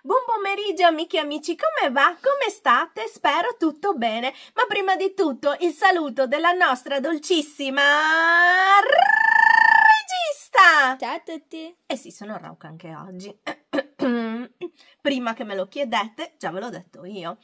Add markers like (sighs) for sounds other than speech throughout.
Buon pomeriggio amiche e amici, come va? Come state? Spero tutto bene, ma prima di tutto il saluto della nostra dolcissima regista! Ciao a tutti! E eh sì, sono rauca anche oggi. (coughs) prima che me lo chiedete, già ve l'ho detto io.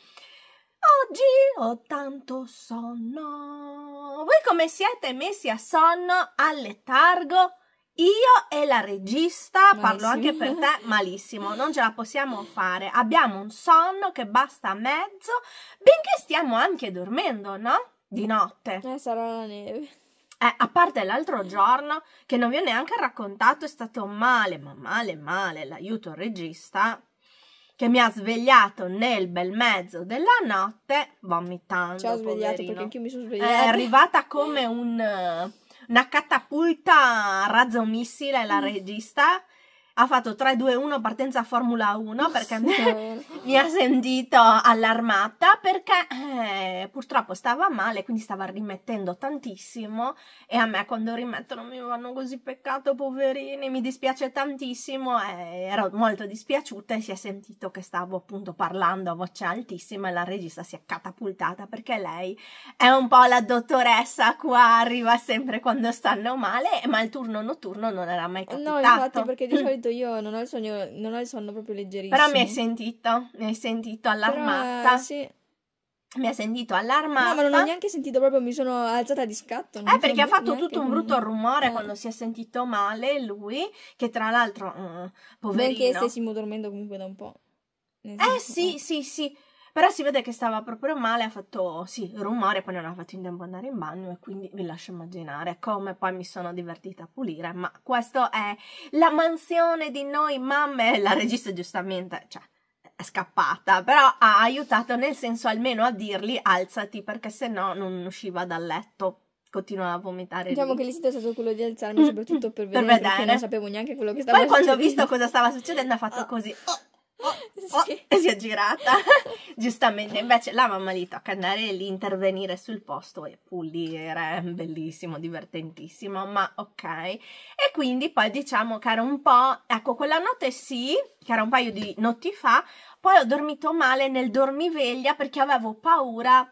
Oggi ho tanto sonno. Voi come siete messi a sonno, al letargo? Io e la regista, malissimo. parlo anche per te, (laughs) malissimo, non ce la possiamo fare. Abbiamo un sonno che basta a mezzo, benché stiamo anche dormendo, no? Di notte. Eh, sarà la neve. Eh, a parte l'altro giorno, che non vi ho neanche raccontato, è stato male, ma male, male, l'aiuto regista, che mi ha svegliato nel bel mezzo della notte vomitando. Ci ho svegliato poverino. perché anche io mi sono eh, svegliata. È arrivata come un una catapulta a razzo missile la mm. regista ha fatto 3-2-1 partenza Formula 1 perché mi ha sentito allarmata perché eh, purtroppo stava male, quindi stava rimettendo tantissimo e a me quando rimettono mi vanno così peccato poverini, mi dispiace tantissimo e ero molto dispiaciuta e si è sentito che stavo appunto parlando a voce altissima e la regista si è catapultata perché lei è un po' la dottoressa qua, arriva sempre quando stanno male, ma il turno notturno non era mai capitato. No, infatti perché di solito momento io non ho il, sogno, non ho il sonno proprio leggerissimo. Però mi hai sentito, mi hai sentito allarmata. Però, sì. Mi hai sentito allarmata. No, ma non ho neanche sentito proprio, mi sono alzata di scatto. Eh, perché ha fatto tutto un brutto rumore eh. quando si è sentito male lui, che tra l'altro, mm, poverino. Perché stessimo dormendo comunque da un po'. eh senso, sì, eh. sì, sì, però si vede che stava proprio male, ha fatto sì, rumore, poi non ha fatto in tempo ad andare in bagno e quindi vi lascio immaginare come poi mi sono divertita a pulire, ma questa è la mansione di noi mamme, la regista giustamente, cioè è scappata, però ha aiutato nel senso almeno a dirgli alzati perché se no non usciva dal letto continuava a vomitare. Diciamo lì. che l'istinto è stato quello di alzarmi, mm, mm, soprattutto per vedere, per vedere. non sapevo neanche quello che stava Poi, succedendo. Poi quando ho visto cosa stava succedendo ha fatto oh. così. Oh. Oh, oh, sì. oh, si è girata. (laughs) Giustamente, invece la mamma lì tocca andare lì, intervenire sul posto e pulire, bellissimo, divertentissimo, ma ok. E quindi poi diciamo che era un po', ecco, quella notte sì, che era un paio di notti fa, poi ho dormito male nel dormiveglia perché avevo paura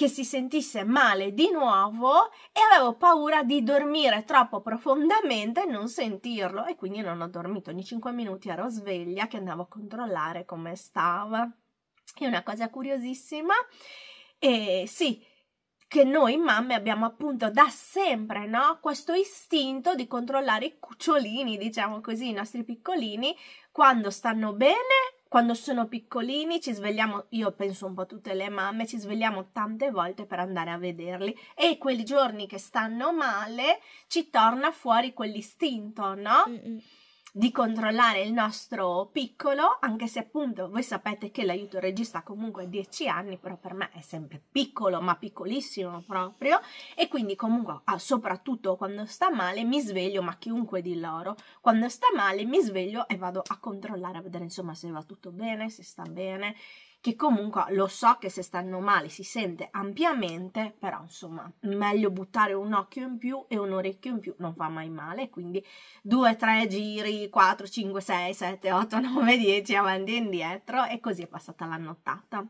che si sentisse male di nuovo e avevo paura di dormire troppo profondamente e non sentirlo e quindi non ho dormito, ogni 5 minuti ero sveglia che andavo a controllare come stava. È una cosa curiosissima e sì, che noi mamme abbiamo appunto da sempre, no? Questo istinto di controllare i cucciolini, diciamo così, i nostri piccolini, quando stanno bene quando sono piccolini ci svegliamo, io penso un po' tutte le mamme, ci svegliamo tante volte per andare a vederli e quei giorni che stanno male ci torna fuori quell'istinto, no? Mm -mm di controllare il nostro piccolo, anche se appunto voi sapete che l'aiuto regista comunque ha 10 anni, però per me è sempre piccolo, ma piccolissimo proprio, e quindi comunque ah, soprattutto quando sta male mi sveglio, ma chiunque di loro, quando sta male mi sveglio e vado a controllare, a vedere insomma se va tutto bene, se sta bene, che comunque lo so che se stanno male si sente ampiamente, però insomma meglio buttare un occhio in più e un orecchio in più non fa mai male, quindi 2, 3 giri, 4, 5, 6, 7, 8, 9, 10 avanti e indietro e così è passata la nottata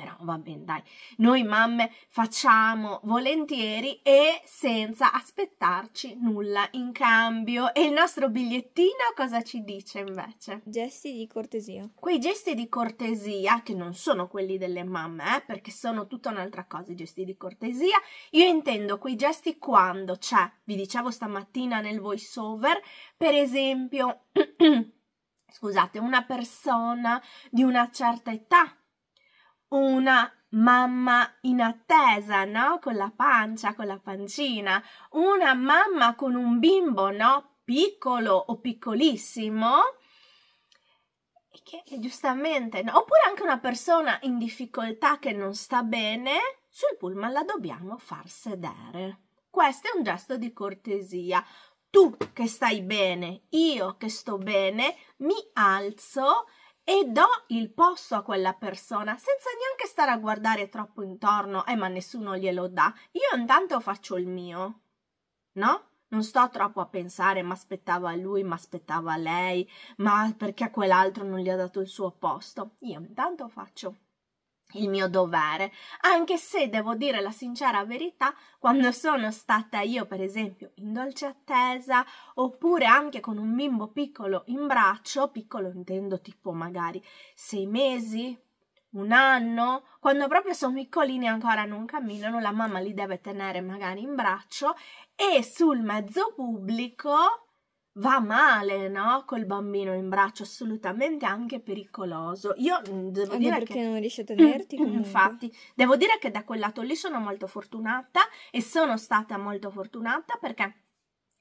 però va bene, dai. Noi mamme facciamo volentieri e senza aspettarci nulla in cambio. E il nostro bigliettino cosa ci dice invece? Gesti di cortesia. Quei gesti di cortesia che non sono quelli delle mamme, eh, perché sono tutta un'altra cosa i gesti di cortesia. Io intendo quei gesti quando c'è, vi dicevo stamattina nel voiceover, per esempio, (clears throat) scusate, una persona di una certa età una mamma in attesa, no? Con la pancia, con la pancina, una mamma con un bimbo, no? Piccolo o piccolissimo, che giustamente, no? oppure anche una persona in difficoltà che non sta bene, sul pullman la dobbiamo far sedere. Questo è un gesto di cortesia. Tu che stai bene, io che sto bene, mi alzo e do il posto a quella persona senza neanche stare a guardare troppo intorno, eh ma nessuno glielo dà, io intanto faccio il mio, no? Non sto troppo a pensare, ma aspettava lui, ma aspettava lei, ma perché a quell'altro non gli ha dato il suo posto. Io intanto faccio il mio dovere, anche se devo dire la sincera verità, quando sono stata io, per esempio, in dolce attesa, oppure anche con un bimbo piccolo in braccio, piccolo intendo tipo magari sei mesi, un anno, quando proprio sono piccolini e ancora non camminano, la mamma li deve tenere magari in braccio e sul mezzo pubblico va male, no? Col bambino in braccio, assolutamente anche pericoloso. Io devo anche dire perché che... non riesci a (clears throat) tenerti (clears throat) comunque. Infatti, devo dire che da quel lato lì sono molto fortunata e sono stata molto fortunata perché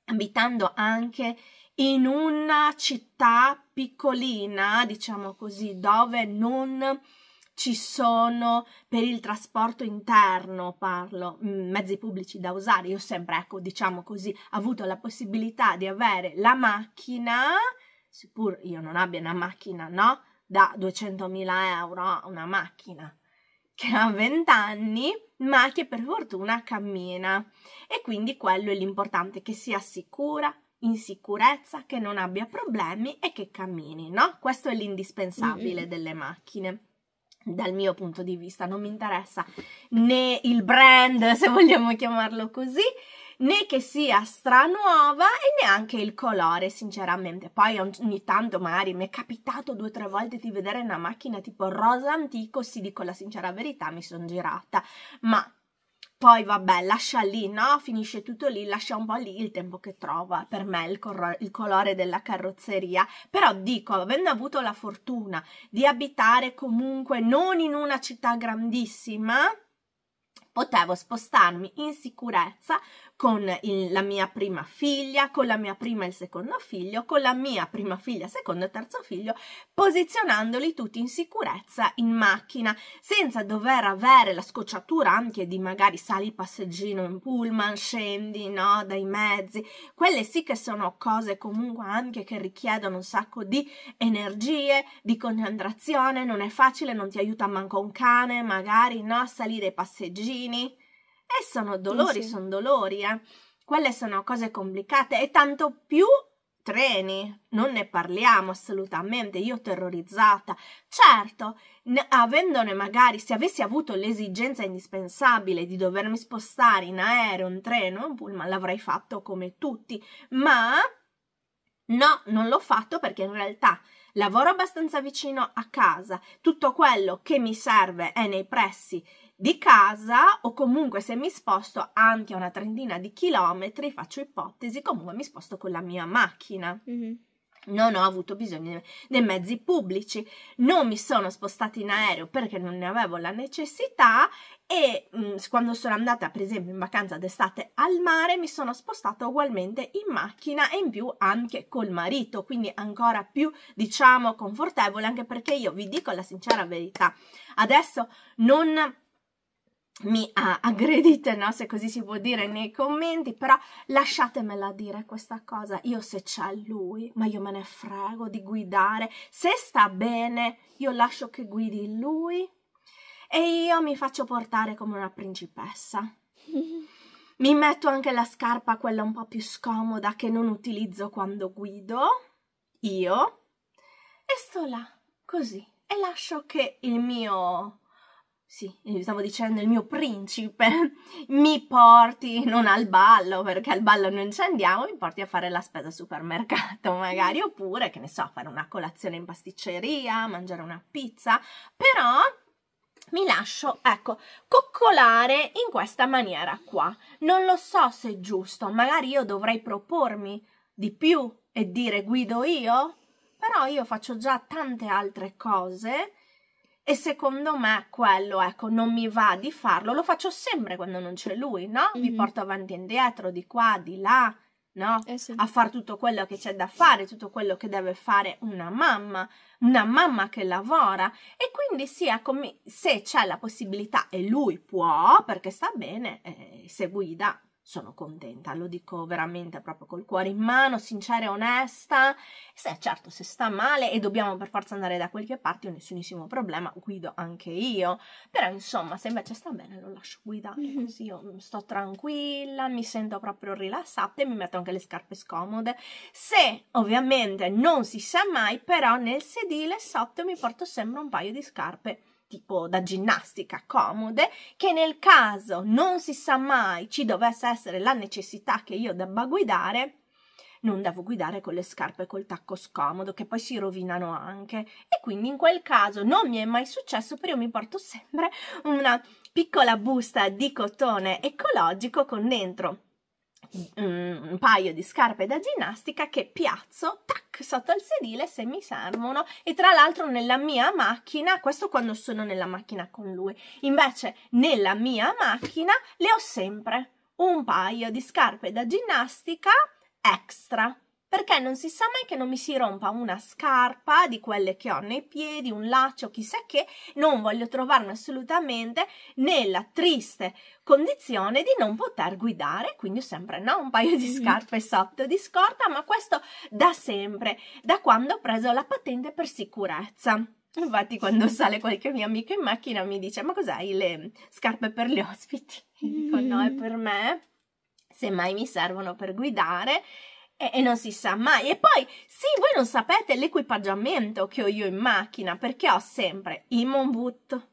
abitando anche in una città piccolina, diciamo così, dove non ci sono per il trasporto interno, parlo, mm, mezzi pubblici da usare. Io sempre, ecco, diciamo così, avuto la possibilità di avere la macchina, seppur io non abbia una macchina, no? Da 200.000 euro una macchina che ha 20 anni, ma che per fortuna cammina. E quindi quello è l'importante, che sia sicura, in sicurezza, che non abbia problemi e che cammini, no? Questo è l'indispensabile mm-hmm. delle macchine dal mio punto di vista, non mi interessa né il brand, (laughs) se vogliamo chiamarlo così, né che sia stranuova e neanche il colore, sinceramente. Poi ogni tanto magari mi è capitato due o tre volte di vedere una macchina tipo rosa antico, sì, dico la sincera verità, mi sono girata, ma poi vabbè, lascia lì, no? Finisce tutto lì, lascia un po' lì il tempo che trova per me il, cor- il colore della carrozzeria. Però dico, avendo avuto la fortuna di abitare comunque non in una città grandissima, potevo spostarmi in sicurezza con il, la mia prima figlia, con la mia prima e il secondo figlio, con la mia prima figlia, secondo e terzo figlio, posizionandoli tutti in sicurezza in macchina, senza dover avere la scocciatura anche di magari sali passeggino in pullman, scendi, no, dai mezzi. Quelle sì che sono cose comunque anche che richiedono un sacco di energie, di concentrazione, non è facile, non ti aiuta manco un cane, magari, no, salire i passeggini e sono dolori, sì. sono dolori, eh. Quelle sono cose complicate e tanto più treni, non ne parliamo assolutamente, io terrorizzata. Certo, avendone magari, se avessi avuto l'esigenza indispensabile di dovermi spostare in aereo, un treno, un pullman, l'avrei fatto come tutti, ma no, non l'ho fatto perché in realtà lavoro abbastanza vicino a casa, tutto quello che mi serve è nei pressi di casa o comunque se mi sposto anche una trentina di chilometri, faccio ipotesi, comunque mi sposto con la mia macchina. Mm-hmm. Non ho avuto bisogno dei mezzi pubblici, non mi sono spostata in aereo perché non ne avevo la necessità e mh, mm, quando sono andata per esempio in vacanza d'estate al mare mi sono spostata ugualmente in macchina e in più anche col marito, quindi ancora più diciamo confortevole anche perché io vi dico la sincera verità, adesso non mi ha aggredite, no? se così si può dire nei commenti, però lasciatemela dire questa cosa, io se c'è lui, ma io me ne frego di guidare, se sta bene io lascio che guidi lui e io mi faccio portare come una principessa. (laughs) Mi metto anche la scarpa, quella un po' più scomoda che non utilizzo quando guido, io, e sto là, così, e lascio che il mio sì, eh, stavo dicendo il mio principe, (laughs) mi porti non al ballo, perché al ballo non ci andiamo, mi porti a fare la spesa al supermercato (laughs) magari, oppure, che ne so, fare una colazione in pasticceria, mangiare una pizza, però mi lascio, ecco, coccolare in questa maniera qua. Non lo so se è giusto, magari io dovrei propormi di più e dire guido io, però io faccio già tante altre cose e secondo me quello, ecco, non mi va di farlo, lo faccio sempre quando non c'è lui, no? Mm-hmm. Mi porto avanti e indietro, di qua, di là, no? Eh sì. A fare tutto quello che c'è da fare, tutto quello che deve fare una mamma, una mamma che lavora. E quindi sì, ecco, mi, se c'è la possibilità e lui può, perché sta bene, eh, se guida, sono contenta, lo dico veramente proprio col cuore in mano, sincera e onesta. Se certo, se sta male e dobbiamo per forza andare da qualche parte, ho nessunissimo problema, guido anche io. Però insomma, se invece sta bene lo lascio guidare, mm-hmm. così io mm, sto tranquilla, mi sento proprio rilassata e mi metto anche le scarpe scomode. Se ovviamente non si sa mai, però nel sedile sotto mi porto sempre un paio di scarpe tipo da ginnastica comode, che nel caso non si sa mai ci dovesse essere la necessità che io debba guidare, non devo guidare con le scarpe col tacco scomodo, che poi si rovinano anche. E quindi in quel caso non mi è mai successo, però io mi porto sempre una piccola busta di cotone ecologico con dentro un paio di scarpe da ginnastica che piazzo tac sotto al sedile se mi servono e tra l'altro nella mia macchina questo quando sono nella macchina con lui invece nella mia macchina le ho sempre un paio di scarpe da ginnastica extra perché non si sa mai che non mi si rompa una scarpa di quelle che ho nei piedi, un laccio, chissà che, non voglio trovarmi assolutamente nella triste condizione di non poter guidare, quindi sempre no, un paio di mm. scarpe sotto di scorta, ma questo da sempre, da quando ho preso la patente per sicurezza. Infatti quando (laughs) sale qualche mio amico in macchina mi dice ma cos'hai le scarpe per gli ospiti? E (laughs) dico no, è mm. per me, semmai mi servono per guidare e, e, non si sa mai. E poi, sì, voi non sapete l'equipaggiamento che ho io in macchina, perché ho sempre i Monboot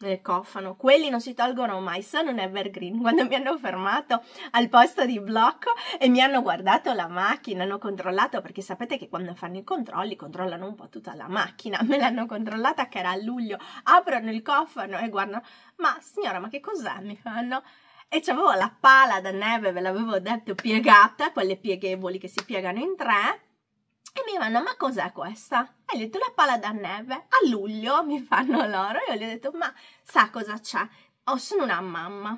nel cofano, quelli non si tolgono mai, sono un evergreen. (laughs) Quando mi hanno fermato al posto di blocco e mi hanno guardato la macchina, hanno controllato, perché sapete che quando fanno i controlli controllano un po' tutta la macchina, (laughs) me l'hanno controllata che era a luglio, aprono il cofano e guardano, ma signora, ma che cos'è? Mi fanno, e avevo la pala da neve, ve l'avevo detto, piegata, quelle pieghevoli che si piegano in tre. E mi vanno, ma cos'è questa? E gli ho detto, la pala da neve. A luglio mi fanno loro. E io gli ho detto, ma sa cosa c'è? Oh, sono una mamma.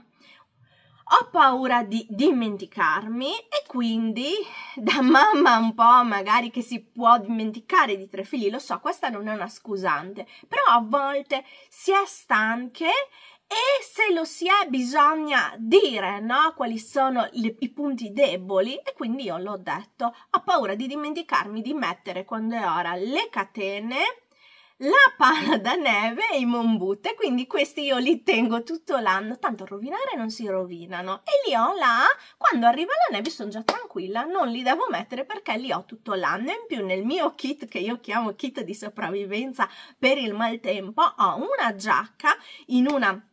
Ho paura di dimenticarmi e quindi da mamma un po' magari che si può dimenticare di tre figli, lo so, questa non è una scusante, però a volte si è stanche e se lo si è bisogna dire no? quali sono le, i punti deboli e quindi io l'ho detto, ho paura di dimenticarmi di mettere quando è ora le catene, la pala da neve e i mombute, quindi questi io li tengo tutto l'anno, tanto rovinare non si rovinano e li ho là, quando arriva la neve sono già tranquilla, non li devo mettere perché li ho tutto l'anno in più nel mio kit che io chiamo kit di sopravvivenza per il maltempo ho una giacca in una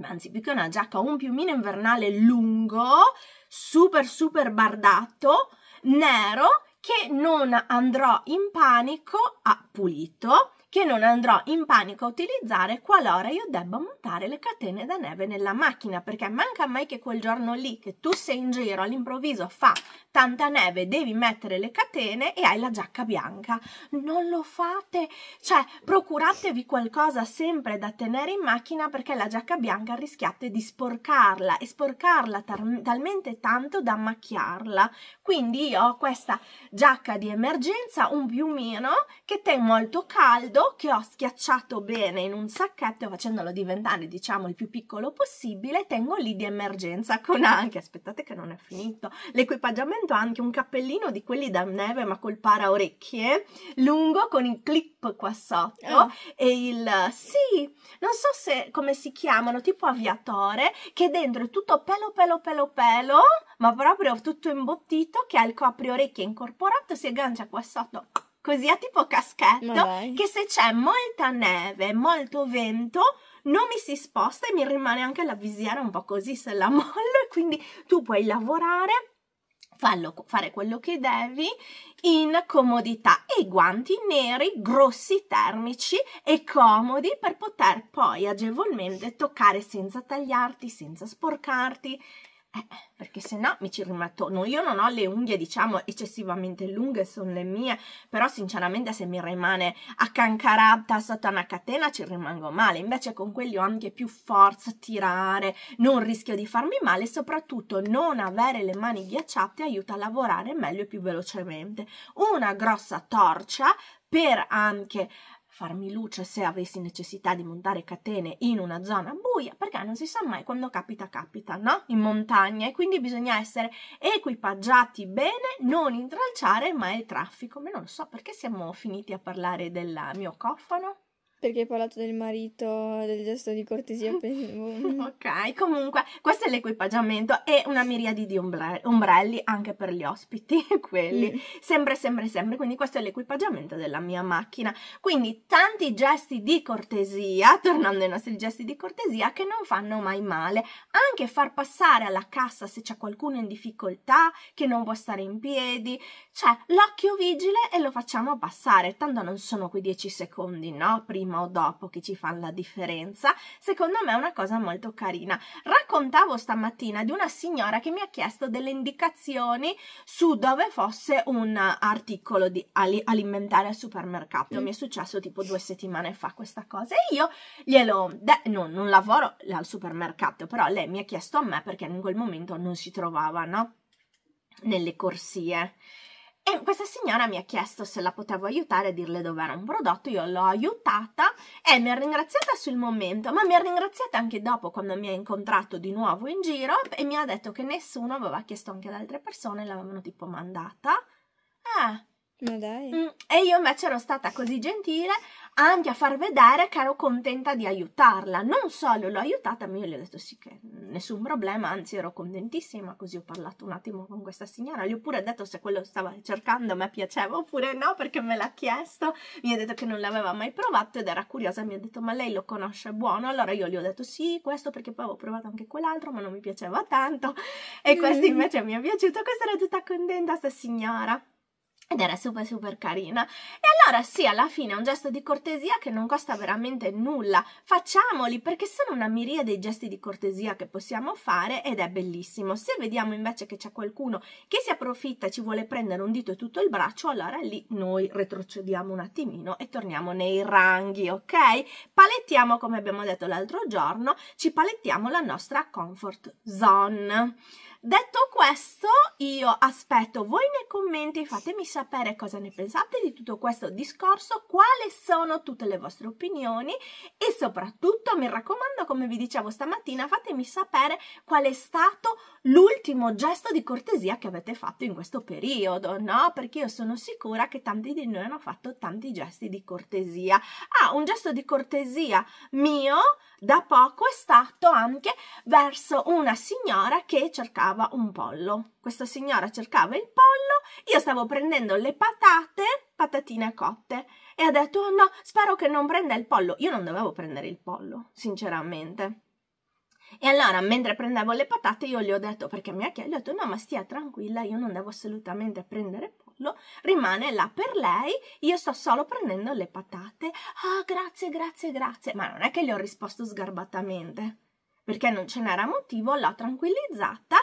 ma che una giacca, un piumino invernale lungo, super super bardato, nero, che non andrò in panico, ha pulito, che non andrò in panico a utilizzare qualora io debba montare le catene da neve nella macchina, perché manca mai che quel giorno lì che tu sei in giro all'improvviso fa tanta neve, devi mettere le catene e hai la giacca bianca. Non lo fate, cioè procuratevi qualcosa sempre da tenere in macchina perché la giacca bianca rischiate di sporcarla e sporcarla talmente tanto da macchiarla. Quindi io ho questa giacca di emergenza, un piumino che te molto caldo freddo che ho schiacciato bene in un sacchetto facendolo diventare diciamo il più piccolo possibile tengo lì di emergenza con anche aspettate che non è finito l'equipaggiamento ha anche un cappellino di quelli da neve ma col paraorecchie lungo con il clip qua sotto oh. e il sì non so se come si chiamano tipo aviatore che dentro è tutto pelo pelo pelo pelo ma proprio tutto imbottito che ha il copriorecchie incorporato si aggancia qua sotto così a tipo caschetto che se c'è molta neve, molto vento non mi si sposta e mi rimane anche la visiera un po' così se la (laughs) mollo e quindi tu puoi lavorare fallo fare quello che devi in comodità e guanti neri, grossi, termici e comodi per poter poi agevolmente toccare senza tagliarti, senza sporcarti eh, perché se no mi ci rimattono. Io non ho le unghie, diciamo, eccessivamente lunghe, sono le mie, però sinceramente se mi rimane accancarata sotto una catena ci rimango male. Invece con quelli ho anche più forza, tirare, non rischio di farmi male, soprattutto non avere le mani ghiacciate aiuta a lavorare meglio e più velocemente. Una grossa torcia per anche farmi luce se avessi necessità di montare catene in una zona buia, perché non si sa mai quando capita capita, no? In montagna e quindi bisogna essere equipaggiati bene, non intralciare mai il traffico. Ma non lo so perché siamo finiti a parlare del mio cofano. Perché hai parlato del marito, del gesto di cortesia. (laughs) Per... ok, comunque, questo è l'equipaggiamento e una miriade di ombre- ombrelli anche per gli ospiti, (laughs) quelli. Mm. Sempre, sempre, sempre. Quindi questo è l'equipaggiamento della mia macchina. Quindi tanti gesti di cortesia, (laughs) tornando ai nostri gesti di cortesia, che non fanno mai male. Anche far passare alla cassa se c'è qualcuno in difficoltà, che non può stare in piedi. Cioè, l'occhio vigile e lo facciamo passare. Tanto non sono quei 10 secondi, no? Prima prima o dopo che ci fanno la differenza, secondo me è una cosa molto carina. Raccontavo stamattina di una signora che mi ha chiesto delle indicazioni su dove fosse un articolo di alimentare al supermercato. Mi è successo tipo due settimane fa questa cosa e io glielo... De- no, non lavoro al supermercato, però lei mi ha chiesto a me perché in quel momento non si trovava, no? Nelle corsie. E questa signora mi ha chiesto se la potevo aiutare a dirle dove era un prodotto, io l'ho aiutata e mi ha ringraziata sul momento, ma mi ha ringraziata anche dopo quando mi ha incontrato di nuovo in giro e mi ha detto che nessuno aveva chiesto anche ad altre persone, l'avevano tipo mandata. Eh. Ma dai. Mm, e io invece ero stata così gentile anche a far vedere che ero contenta di aiutarla. Non solo l'ho aiutata, ma io le ho detto sì che nessun problema, anzi ero contentissima, così ho parlato un attimo con questa signora, gli ho pure detto se quello stava cercando mi piaceva oppure no, perché me l'ha chiesto, mi ha detto che non l'aveva mai provato ed era curiosa, mi ha detto ma lei lo conosce buono, allora io gli ho detto sì, questo perché poi avevo provato anche quell'altro, ma non mi piaceva tanto e mm. questo invece mi è piaciuto, questa era tutta contenta sta signora ed era super super carina. E allora sì, alla fine è un gesto di cortesia che non costa veramente nulla. Facciamoli perché sono una miriade i gesti di cortesia che possiamo fare ed è bellissimo. Se vediamo invece che c'è qualcuno che si approfitta ci vuole prendere un dito e tutto il braccio, allora lì noi retrocediamo un attimino e torniamo nei ranghi, ok? Palettiamo, come abbiamo detto l'altro giorno, ci palettiamo la nostra comfort zone. Detto questo, io aspetto voi nei commenti, fatemi sapere cosa ne pensate di tutto questo discorso, quali sono tutte le vostre opinioni e soprattutto, mi raccomando, come vi dicevo stamattina, fatemi sapere qual è stato l'ultimo gesto di cortesia che avete fatto in questo periodo, no? Perché io sono sicura che tanti di noi hanno fatto tanti gesti di cortesia. Ah, un gesto di cortesia mio da poco è stato anche verso una signora che cercava un pollo. Questa signora cercava il pollo, io stavo prendendo le patate, patatine cotte, e ha detto oh no, spero che non prenda il pollo. Io non dovevo prendere il pollo, sinceramente. E allora, mentre prendevo le patate, io gli ho detto, perché mi ha chiesto, ho detto, no, ma stia tranquilla, io non devo assolutamente prendere pollo, rimane là per lei, io sto solo prendendo le patate. Ah, grazie, grazie, grazie. Ma non è che le ho risposto sgarbatamente, perché non ce n'era motivo, l'ho tranquillizzata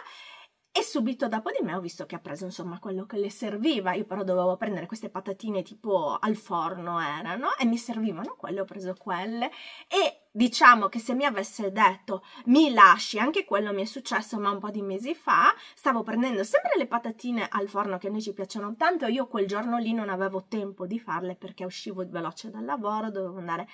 e subito dopo di me ho visto che ha preso insomma quello che le serviva, io però dovevo prendere queste patatine tipo al forno erano e mi servivano quelle, ho preso quelle e diciamo che se mi avesse detto mi lasci, anche quello mi è successo ma un po' di mesi fa, stavo prendendo sempre le patatine al forno che a noi ci piacciono tanto, io quel giorno lì non avevo tempo di farle perché uscivo veloce dal lavoro, dovevo andare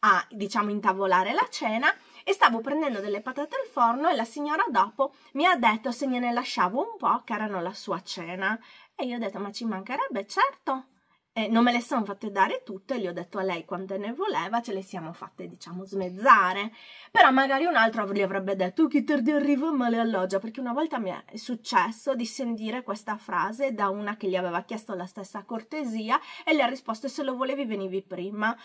a diciamo intavolare la cena e stavo prendendo delle patate al forno e la signora dopo mi ha detto se gliene lasciavo un po' che erano la sua cena e io ho detto ma ci mancherebbe certo eh, non me le sono fatte dare tutte, le ho detto a lei quante ne voleva, ce le siamo fatte, diciamo, smezzare. Però magari un altro gli avrebbe detto oh, che tardi arrivo ma le alloggia, perché una volta mi è successo di sentire questa frase da una che gli aveva chiesto la stessa cortesia e le ha risposto se lo volevi venivi prima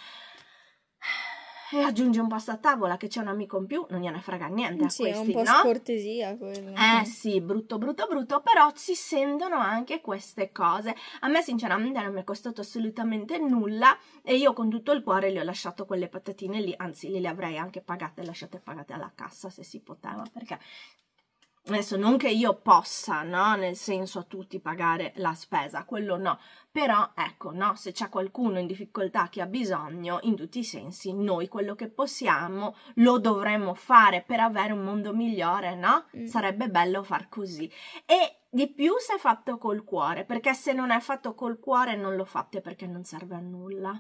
e aggiungi un posto a tavola che c'è un amico in più, non gliene frega niente sì, a questi, è un po' no? scortesia quello. Eh sì, brutto, brutto, brutto, però si sentono anche queste cose. A me sinceramente non mi è costato assolutamente nulla e io con tutto il cuore le ho lasciato quelle patatine lì, anzi le avrei anche pagate, lasciate pagate alla cassa se si poteva, perché Adesso non che io possa, no? Nel senso a tutti pagare la spesa, quello no. Però ecco, no, se c'è qualcuno in difficoltà che ha bisogno, in tutti i sensi, noi quello che possiamo lo dovremmo fare per avere un mondo migliore, no? Mm. Sarebbe bello far così. E di più se è fatto col cuore, perché se non è fatto col cuore non lo fate perché non serve a nulla.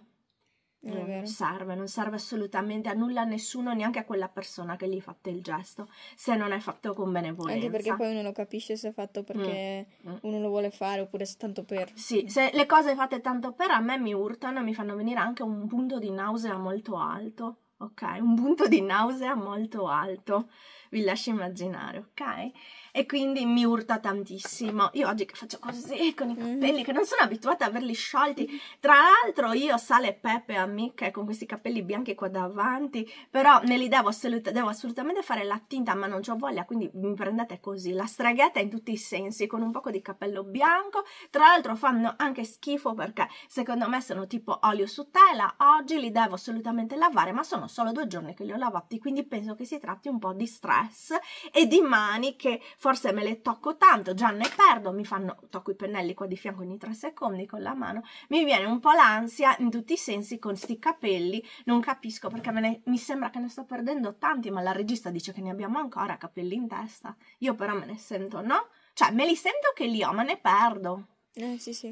Eh, non serve, non serve assolutamente a nulla, a nessuno, neanche a quella persona che gli ha fatto il gesto, se non è fatto con benevolenza. Anche perché poi uno non capisce se è fatto perché mm, mm. uno lo vuole fare oppure se tanto per. Sì, se le cose fatte tanto per a me mi urtano e mi fanno venire anche un punto di nausea molto alto, ok? Un punto di nausea molto alto, vi lascio immaginare, ok? e quindi mi urta tantissimo. Io oggi che faccio così con i mhm. capelli, che non sono abituata a averli sciolti. Tra l'altro io, Sale e Pepe, amiche, con questi capelli bianchi qua davanti, però me li devo, assolut devo assolutamente fare la tinta, ma non ho voglia, quindi mi prendete così, la streghetta in tutti i sensi, con un poco di capello bianco. Tra l'altro fanno anche schifo perché secondo me sono tipo olio su tela. Oggi li devo assolutamente lavare, ma sono solo due giorni che li ho lavati, quindi penso che si tratti un po' di stress e di mani che forse me le tocco tanto, già ne perdo, mi fanno, tocco i pennelli qua di fianco ogni tre secondi con la mano, mi viene un po' l'ansia in tutti i sensi con sti capelli, non capisco perché ne, mi sembra che ne sto perdendo tanti, ma la regista dice che ne abbiamo ancora capelli in testa, io però me ne sento no, cioè me li sento che li ho, ma ne perdo. Eh sì sì.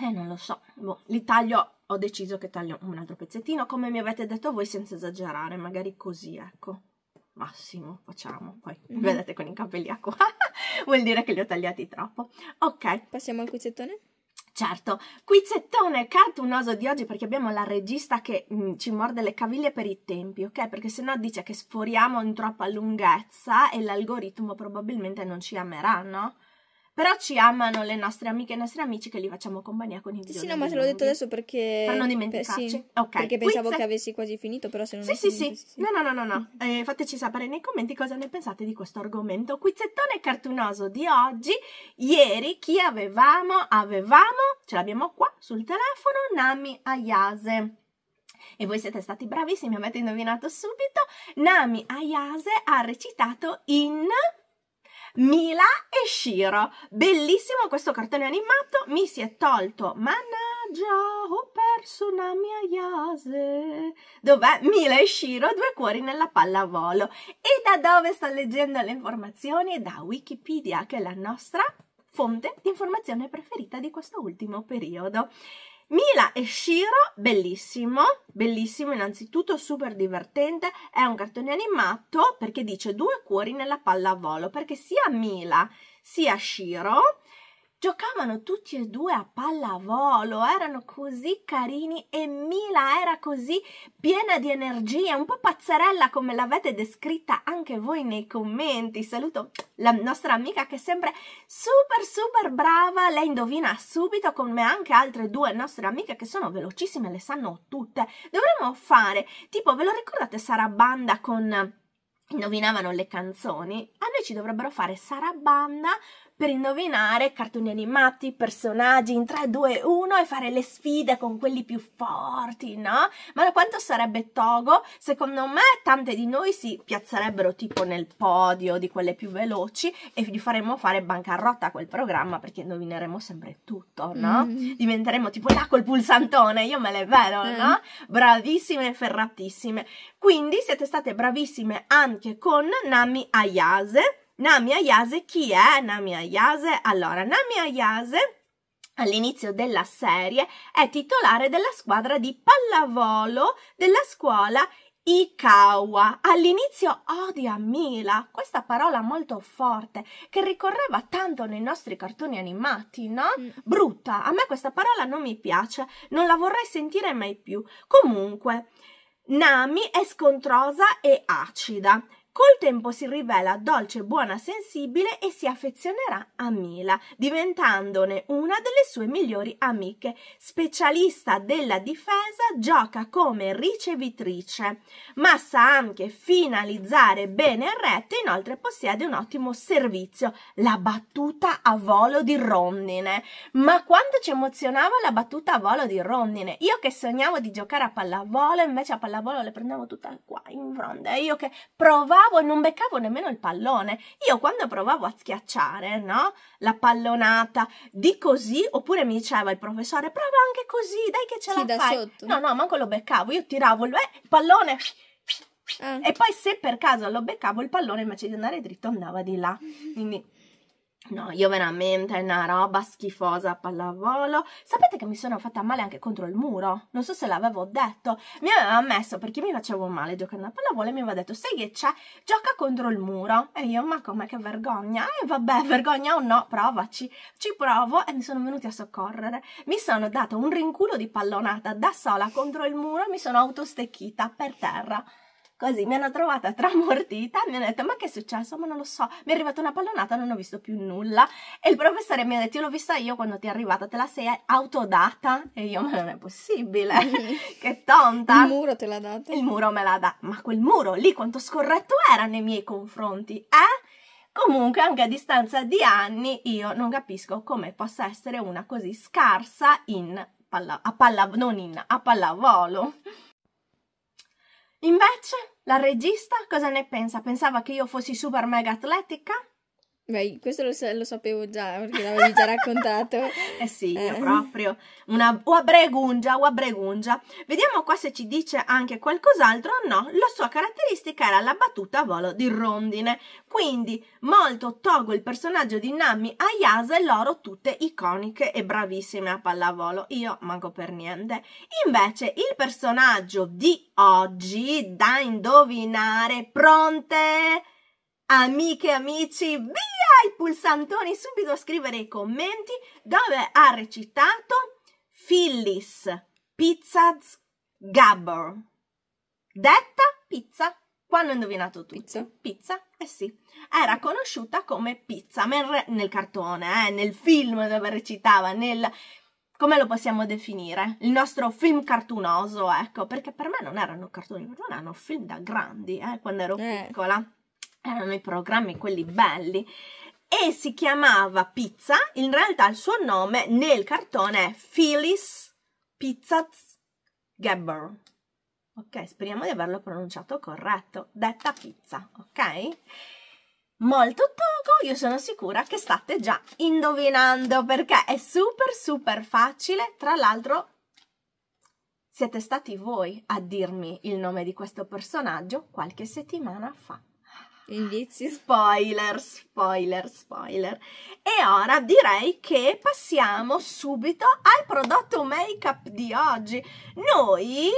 Eh non lo so, boh, li taglio ho deciso che taglio un altro pezzettino, come mi avete detto voi, senza esagerare, magari così, ecco massimo facciamo, poi mm-hmm. vedete con i capelli a qua, (laughs) vuol dire che li ho tagliati troppo. Ok. Passiamo al quizzettone? Certo, quizzettone cartunoso di oggi perché abbiamo la regista che mh, mm, ci morde le caviglie per i tempi, ok? Perché sennò dice che sforiamo in troppa lunghezza e l'algoritmo probabilmente non ci amerà, no? Però ci amano le nostre amiche e i nostri amici che li facciamo compagnia con i video. Sì, no, ma te l'ho detto adesso perché... Per non dimenticarci. Sì, ok. Perché Quiz. pensavo che avessi quasi finito, però se non sì, sì, finito, sì, sì, No, no, no, no, eh, fateci sapere nei commenti cosa ne pensate di questo argomento. Quizzettone cartunoso di oggi. Ieri chi avevamo? Avevamo, ce l'abbiamo qua sul telefono, Nami Ayase e voi siete stati bravissimi, avete indovinato subito, Nami Ayase ha recitato in Mila e Shiro. Bellissimo questo cartone animato, mi si è tolto. Mannaggia, ho perso una mia Yase. Dov'è Mila e Shiro, due cuori nella palla a volo. E da dove sto leggendo le informazioni? Da Wikipedia, che è la nostra fonte di informazione preferita di questo ultimo periodo. Mila e Shiro, bellissimo, bellissimo innanzitutto, super divertente, è un cartone animato perché dice due cuori nella palla a volo, perché sia Mila sia Shiro Giocavano tutti e due a pallavolo, erano così carini e Mila era così piena di energia, un po' pazzerella come l'avete descritta anche voi nei commenti. Saluto la nostra amica che è sempre super super brava, lei indovina subito come anche altre due nostre amiche che sono velocissime, le sanno tutte. Dovremmo fare, tipo ve lo ricordate Sarabanda con indovinavano le canzoni, a noi ci dovrebbero fare Sarabanda per indovinare cartoni animati, personaggi in 3, 2, 1 e fare le sfide con quelli più forti, no? Ma da quanto sarebbe Togo? Secondo me tante di noi si piazzerebbero tipo nel podio di quelle più veloci e gli faremmo fare bancarotta a quel programma perché indovineremo sempre tutto, no? Mm. Diventeremo tipo là col pulsantone, io me le vedo, mm. no? Bravissime e ferratissime. Quindi siete state bravissime anche con Nami Ayase Nami Ayase chi è Nami Ayase? Allora, Nami Ayase all'inizio della serie è titolare della squadra di pallavolo della scuola Ikawa. All'inizio odia Mila, questa parola molto forte che ricorreva tanto nei nostri cartoni animati, no? Mm. Brutta, a me questa parola non mi piace, non la vorrei sentire mai più. Comunque, Nami è scontrosa e acida. Col tempo si rivela dolce, buona, sensibile e si affezionerà a Mila, diventandone una delle sue migliori amiche. Specialista della difesa, gioca come ricevitrice, ma sa anche finalizzare bene il retto, inoltre possiede un ottimo servizio, la battuta a volo di rondine. Ma quanto ci emozionava la battuta a volo di rondine? Io che sognavo di giocare a pallavolo, invece a pallavolo le prendevo tutte qua in ronde, io che provavo schiacciavo e non beccavo nemmeno il pallone. Io quando provavo a schiacciare, no? La pallonata di così, oppure mi diceva il professore, prova anche così, dai che ce sì, la fai. Sotto. No, no, manco lo beccavo, io tiravo il, eh, pallone. Eh. E poi se per caso lo beccavo il pallone invece di andare dritto andava di là. Quindi No, io veramente è una roba schifosa a pallavolo. Sapete che mi sono fatta male anche contro il muro? Non so se l'avevo detto. Mi aveva messo perché mi facevo male giocando a pallavolo e mi aveva detto, sai che c'è? Gioca contro il muro. E io, ma come che vergogna? E eh, vabbè, (laughs) vergogna o no, provaci. Ci provo e mi sono venuti a soccorrere. Mi sono dato un rinculo di pallonata da sola contro il muro e mi sono autostecchita per terra. Così mi hanno trovata tramortita, mi hanno detto ma che è successo? Ma non lo so, mi è arrivata una pallonata, non ho visto più nulla e il professore mi ha detto io l'ho vista io quando ti è arrivata, te la sei autodata e io ma non è possibile, (laughs) che tonta. Il muro te l'ha data? Il muro me l'ha data, ma quel muro lì quanto scorretto era nei miei confronti, eh? Comunque, anche a distanza di anni, io non capisco come possa essere una così scarsa in palla, a palla, non in a pallavolo. Invece, la regista cosa ne pensa? Pensava che io fossi super mega atletica? Beh, questo lo, lo, sapevo già perché l'avevi già raccontato. (laughs) eh sì, eh. proprio. Una o a Vediamo qua se ci dice anche qualcos'altro. No, la sua caratteristica era la battuta a volo di rondine. Quindi, molto togo il personaggio di Nami e loro tutte iconiche e bravissime a pallavolo. Io manco per niente. Invece, il personaggio di oggi, da indovinare, pronte? Amiche, amici, via i pulsantoni subito a scrivere i commenti dove ha recitato Phyllis Pizzaz Gabber. Detta pizza. Quando ho indovinato tutto? Pizza. Pizza, eh sì. Era conosciuta come pizza nel cartone, eh, nel film dove recitava, nel... Come lo possiamo definire? Il nostro film cartunoso, ecco, perché per me non erano cartoni, ma erano film da grandi, eh, quando ero eh. piccola erano i programmi quelli belli e si chiamava Pizza, in realtà il suo nome nel cartone è Phyllis Pizzaz Gabber. Ok, speriamo di averlo pronunciato corretto, detta pizza, ok? Molto togo, io sono sicura che state già indovinando perché è super super facile, tra l'altro siete stati voi a dirmi il nome di questo personaggio qualche settimana fa. Indizi. Spoiler, spoiler, spoiler. E ora direi che passiamo subito al prodotto make-up di oggi. Noi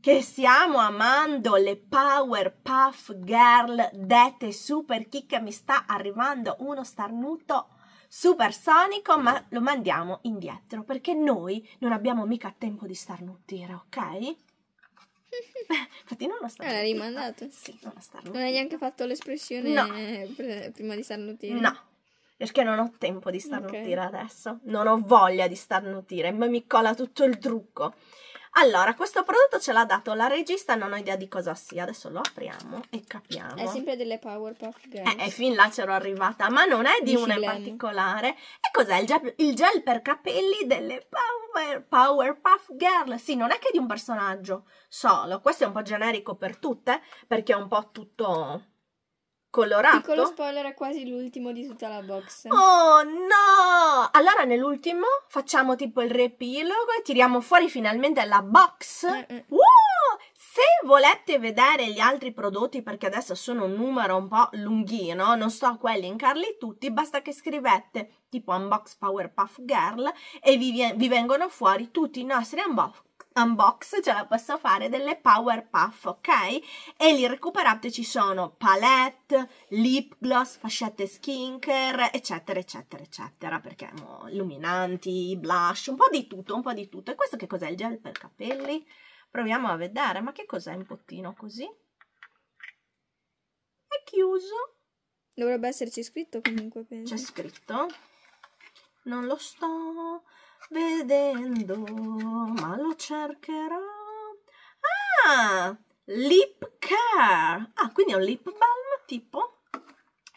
che stiamo amando le Powerpuff Girl dette super chicche, mi sta arrivando uno starnuto supersonico, ma lo mandiamo indietro perché noi non abbiamo mica tempo di starnutire, ok? Infatti non la sta. L'ha ah, rimandato? Ah, sì, non la sta. Non hai neanche fatto l'espressione no. prima di starnutire? No. Perché non ho tempo di starnutire okay. adesso. Non ho voglia di starnutire, ma mi cola tutto il trucco. Allora, questo prodotto ce l'ha dato la regista, non ho idea di cosa sia. Adesso lo apriamo e capiamo. È sempre delle Powerpuff Girls. Eh, eh fin là c'ero arrivata, ma non è di, di una in particolare. E cos'è? Il gel, il gel, per capelli delle Power, Powerpuff Girls. Sì, non è che è di un personaggio solo. Questo è un po' generico per tutte, perché è un po' tutto colorato. Piccolo spoiler è quasi l'ultimo di tutta la box. Oh no! Allora nell'ultimo facciamo tipo il riepilogo e tiriamo fuori finalmente la box. Mm-mm. Eh, eh. Wow! Se volete vedere gli altri prodotti, perché adesso sono un numero un po' lunghino, non sto a quelli elencarli tutti, basta che scrivete tipo Unbox Powerpuff Girl e vi, vi vengono fuori tutti i nostri unbox unbox ce la posso fare delle power puff ok e lì recuperate ci sono palette lip gloss fascette skincare eccetera eccetera eccetera perché mo, illuminanti blush un po' di tutto un po' di tutto e questo che cos'è il gel per capelli proviamo a vedere ma che cos'è un pottino così è chiuso dovrebbe esserci scritto comunque penso c'è scritto non lo sto vedendo, ma lo cercherò. Ah, lip care. Ah, quindi è un lip balm tipo?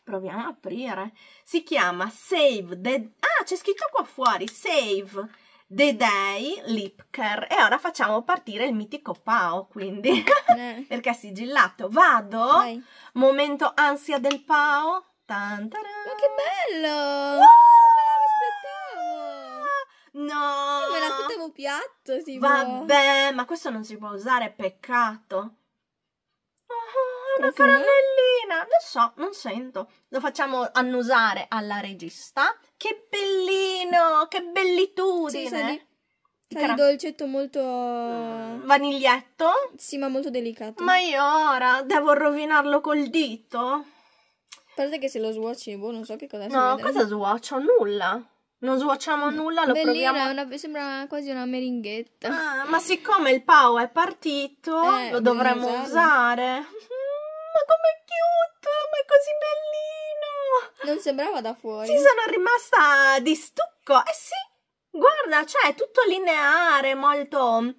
Proviamo a aprire. Si chiama Save the... Ah, c'è scritto qua fuori, Save the Day Lip Care. E ora facciamo partire il mitico Pao, quindi, eh. (laughs) perché è sigillato. Vado, Vai. momento ansia del Pao. Tantaran. Ma che bello! Wow! No! Io me l'aspettavo piatto, tipo. Vabbè, ma questo non si può usare, peccato. Oh, una caramellina! Non so, non sento. Lo facciamo annusare alla regista. Che bellino! Che bellitudine! Sì, sai, Cara... dolcetto molto... Mm, vaniglietto? Sì, ma molto delicato. Ma io ora devo rovinarlo col dito? A parte che se lo swatchi, boh, non so che cosa No, cosa swatcho? Nulla non sbocciamo nulla, lo Bellina, proviamo. Una, sembra quasi una meringhetta. Ah, ma siccome il Pau è partito, eh, lo dovremmo usare. usare. Mm, (laughs) ma com'è cute, ma è così bellino. Non sembrava da fuori. Ci sono rimasta di stucco. Eh sì, guarda, cioè è tutto lineare, molto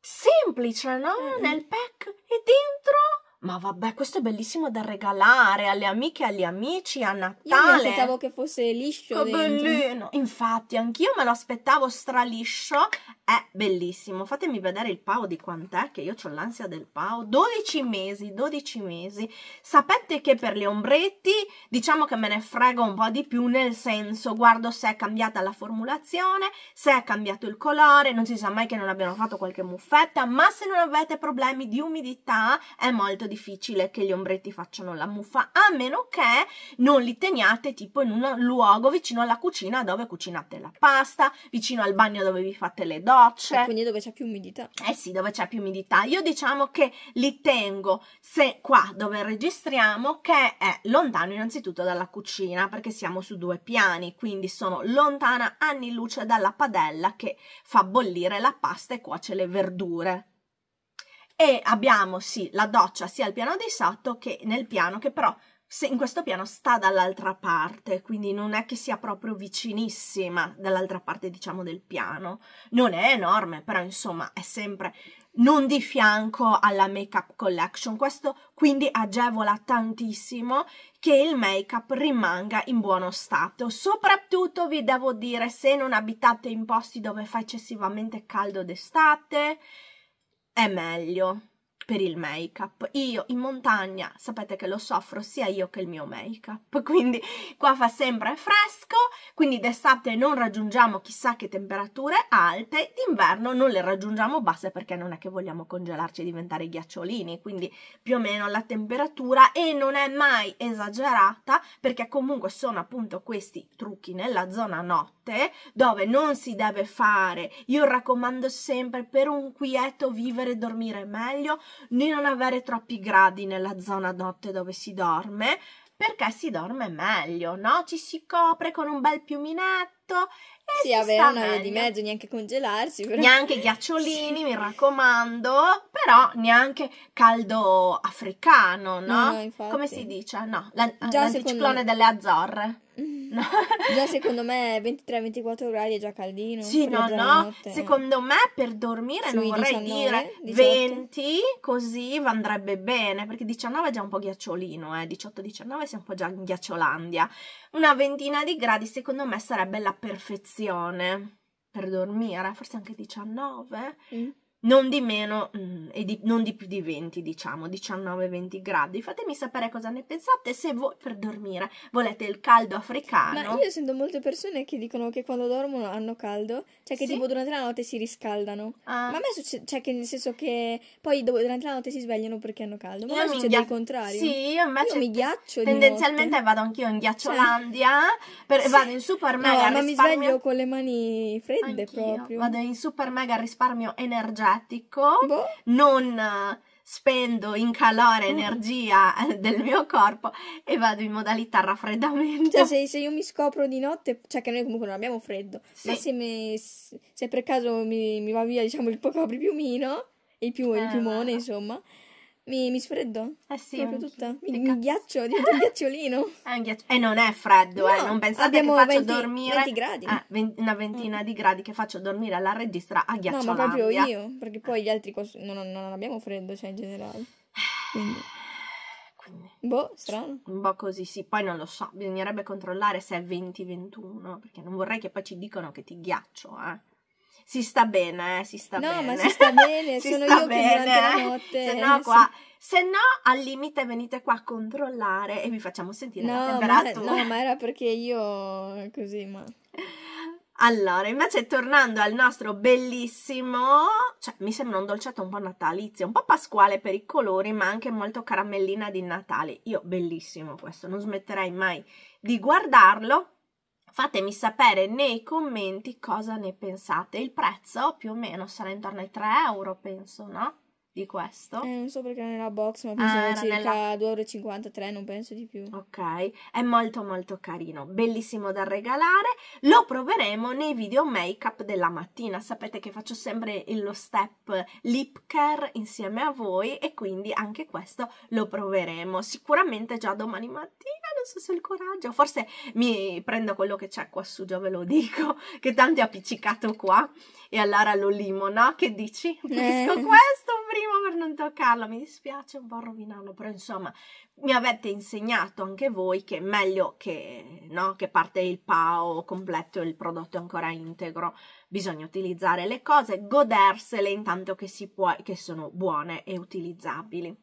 semplice, no? Mm. Nel pack e dentro ma vabbè, questo è bellissimo da regalare alle amiche e agli amici a Natale. Io mi aspettavo che fosse liscio. Che bellino. Infatti, anch'io me lo aspettavo straliscio è bellissimo. Fatemi vedere il Pau di quant'è che io ho l'ansia del Pau. 12 mesi, 12 mesi. Sapete che per gli ombretti diciamo che me ne frega un po' di più, nel senso guardo se è cambiata la formulazione, se è cambiato il colore, non si sa mai che non abbiano fatto qualche muffetta, ma se non avete problemi di umidità è molto difficile che gli ombretti facciano la muffa, a meno che non li teniate tipo in un luogo vicino alla cucina dove cucinate la pasta, vicino al bagno dove vi fate le donne veloce. E quindi dove c'è più umidità. Eh sì, dove c'è più umidità. Io diciamo che li tengo, se qua dove registriamo, che è lontano innanzitutto dalla cucina, perché siamo su due piani, quindi sono lontana anni luce dalla padella che fa bollire la pasta e cuoce le verdure e abbiamo sì la doccia sia al piano di sotto che nel piano che però se in questo piano sta dall'altra parte, quindi non è che sia proprio vicinissima dall'altra parte, diciamo, del piano. Non è enorme, però insomma è sempre non di fianco alla make-up collection. Questo quindi agevola tantissimo che il make-up rimanga in buono stato. Soprattutto vi devo dire se non abitate in posti dove fa eccessivamente caldo d'estate, è meglio per il make-up. Io in montagna sapete che lo soffro sia io che il mio make-up, (laughs) quindi qua fa sempre fresco, quindi d'estate non raggiungiamo chissà che temperature alte, d'inverno non le raggiungiamo basse perché non è che vogliamo congelarci e diventare ghiacciolini, quindi più o meno la temperatura e non è mai esagerata perché comunque sono appunto questi trucchi nella zona notte dove non si deve fare, io raccomando sempre per un quieto vivere e dormire meglio, di non avere troppi gradi nella zona notte dove si dorme, perché si dorme meglio, no? Ci si copre con un bel piuminetto e sì, si avere sta una via di mezzo, neanche congelarsi. Però. Neanche ghiacciolini, (laughs) sì. mi raccomando, però neanche caldo africano, no? no, no Come si dice? No, la, l'anticiclone secondo... delle Azzorre. No. (laughs) già secondo me 23-24 gradi è già caldino. Sì, no, no. Secondo me per dormire Sui non vorrei 19, dire 18. 20, così andrebbe bene, perché 19 è già un po' ghiacciolino, eh. 18-19 si è un po' già in ghiacciolanda. Una ventina di gradi secondo me sarebbe la perfezione per dormire, forse anche 19. Mm non di meno mm, e di, non di più di 20 diciamo 19-20 gradi fatemi sapere cosa ne pensate se voi per dormire volete il caldo africano ma io sento molte persone che dicono che quando dormono hanno caldo cioè che sì? tipo durante la notte si riscaldano ah. ma a me succede cioè che nel senso che poi durante la notte si svegliano perché hanno caldo ma io a me succede il contrario sì io invece io mi ghiaccio tendenzialmente vado anch'io in ghiacciolandia cioè. per, sì. vado in super mega no, risparmio mi sveglio con le mani fredde anch'io. proprio vado in super mega risparmio energetico pratico, boh. non eh, spendo in calore mm. energia (laughs) del mio corpo e vado in modalità raffreddamento. Cioè, se, se io mi scopro di notte, cioè che noi comunque non abbiamo freddo, sì. ma se, me, se, per caso mi, mi, va via, diciamo, il poco piumino, il, più, il eh. piumone, no. insomma, mi, mi sfreddo? Eh sì. Proprio tutta. Mi, mi ghiaccio, divento un ghiacciolino. (laughs) È un ghiaccio. E eh, non è freddo, eh, no, eh. Non pensate che faccio 20, dormire. 20 gradi. Eh, ven una ventina mm. di gradi che faccio dormire alla registra a ghiacciolino. No, ma proprio io, perché poi gli altri non, non, non, abbiamo freddo, cioè in generale. (sighs) Quindi. Quindi. Boh, strano. Un po' così, sì. Poi non lo so, bisognerebbe controllare se è 20-21, perché non vorrei che poi ci dicano che ti ghiaccio, eh si sta bene, eh, si sta no, bene. No, ma si sta bene, (laughs) si sono sta io bene, che durante la eh. notte... Se no eh, qua... Si... Se no, al limite venite qua a controllare e vi facciamo sentire no, la temperatura. Ma, no, ma era perché io così, ma... Allora, invece tornando al nostro bellissimo, cioè mi sembra un dolcetto un po' natalizio, un po' pasquale per i colori, ma anche molto caramellina di Natale. Io bellissimo questo, non smetterei mai di guardarlo. Fatemi sapere nei commenti cosa ne pensate. Il prezzo più o meno sarà intorno ai 3 euro, penso, no? di questo. Eh, non so perché nella box, ma ah, penso ah, circa nella... 2,53 euro, non penso di più. Ok, è molto molto carino, bellissimo da regalare. Lo proveremo nei video make-up della mattina. Sapete che faccio sempre lo step lip care insieme a voi e quindi anche questo lo proveremo. Sicuramente già domani mattina, non so se ho il coraggio, forse mi prendo quello che c'è qua su, già ve lo dico, (laughs) che tanto è appiccicato qua e allora lo limo, no? Che dici? Pulisco eh. questo prima primo per non toccarlo, mi dispiace un po' rovinarlo, però insomma mi avete insegnato anche voi che è meglio che, no, che parte il PAO completo e il prodotto è ancora integro, bisogna utilizzare le cose, godersele intanto che, si può, che sono buone e utilizzabili.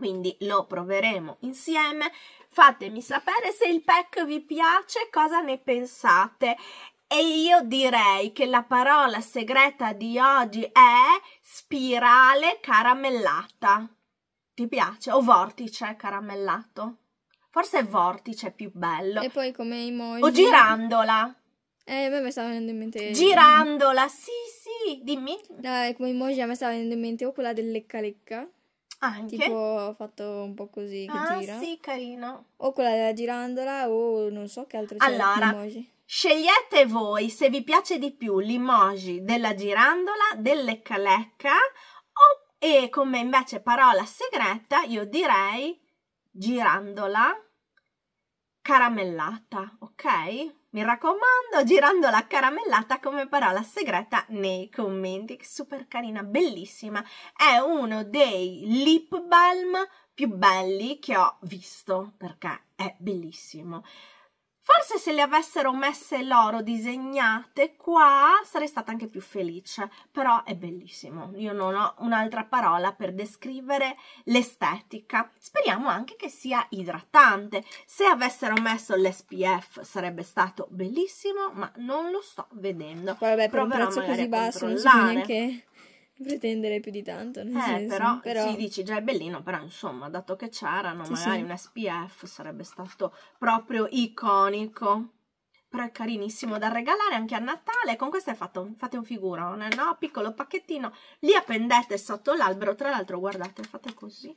Quindi lo proveremo insieme fatemi sapere se il pack vi piace, cosa ne pensate e io direi che la parola segreta di oggi è spirale caramellata. Ti piace? O vortice caramellato? Forse è vortice più bello. E poi come emoji. O girandola. Eh, a me mi stava venendo in mente. Girandola, sì, sì, dimmi. No, come emoji a me stava venendo in mente o quella del lecca lecca. Anche. Tipo fatto un po' così che ah, gira. Ah, sì, carino. O quella della girandola o non so che altro c'è allora, emoji. Scegliete voi se vi piace di più l'emoji della girandola, dell'ecca lecca lecca o, e come invece parola segreta io direi girandola caramellata, ok? Mi raccomando, girandola caramellata come parola segreta nei commenti, super carina, bellissima. È uno dei lip balm più belli che ho visto perché è bellissimo. Forse se le avessero messe loro disegnate qua sarei stata anche più felice, però è bellissimo. Io non ho un'altra parola per descrivere l'estetica. Speriamo anche che sia idratante. Se avessero messo l'SPF sarebbe stato bellissimo, ma non lo sto vedendo. Vabbè, per Proverò un prezzo così basso non so neanche pretendere più di tanto. Nel eh, senso, però, però... si dice già è bellino, però insomma, dato che c'erano sì, magari sì. un SPF, sarebbe stato proprio iconico. Però è carinissimo da regalare anche a Natale. Con questo è fatto, fate un figurone, no? Piccolo pacchettino. Li appendete sotto l'albero. Tra l'altro, guardate, fate così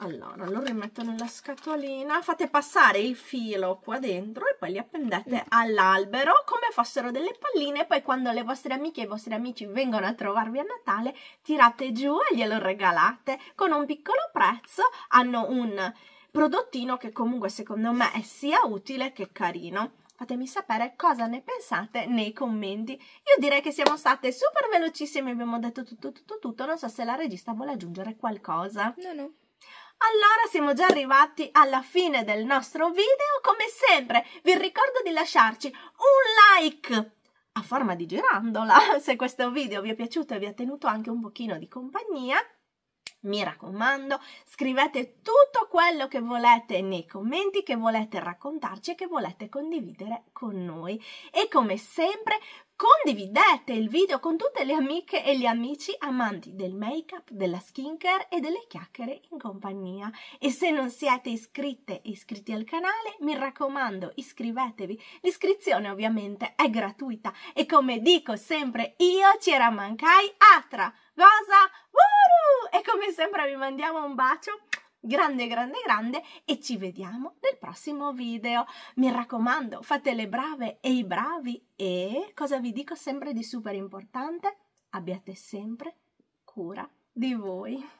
allora lo rimetto nella scatolina fate passare il filo qua dentro e poi li appendete mm. all'albero come fossero delle palline poi quando le vostre amiche e i vostri amici vengono a trovarvi a Natale tirate giù e glielo regalate con un piccolo prezzo hanno un prodottino che comunque secondo me è sia utile che carino fatemi sapere cosa ne pensate nei commenti. Io direi che siamo state super velocissime, abbiamo detto tutto tutto tutto, non so se la regista vuole aggiungere qualcosa. No, no. Allora siamo già arrivati alla fine del nostro video, come sempre vi ricordo di lasciarci un like a forma di girandola, (laughs) se questo video vi è piaciuto e vi ha tenuto anche un pochino di compagnia. Mi raccomando, scrivete tutto quello che volete nei commenti, che volete raccontarci e che volete condividere con noi. E come sempre Condividete il video con tutte le amiche e gli amici amanti del make-up, della skincare e delle chiacchiere in compagnia. E se non siete iscritte e iscritti al canale, mi raccomando, iscrivetevi. L'iscrizione ovviamente è gratuita e come dico sempre io, c'era mancai altra cosa, wuru! E come sempre vi mandiamo un bacio grande grande grande e ci vediamo nel prossimo video mi raccomando fate le brave e i bravi e cosa vi dico sempre di super importante abbiate sempre cura di voi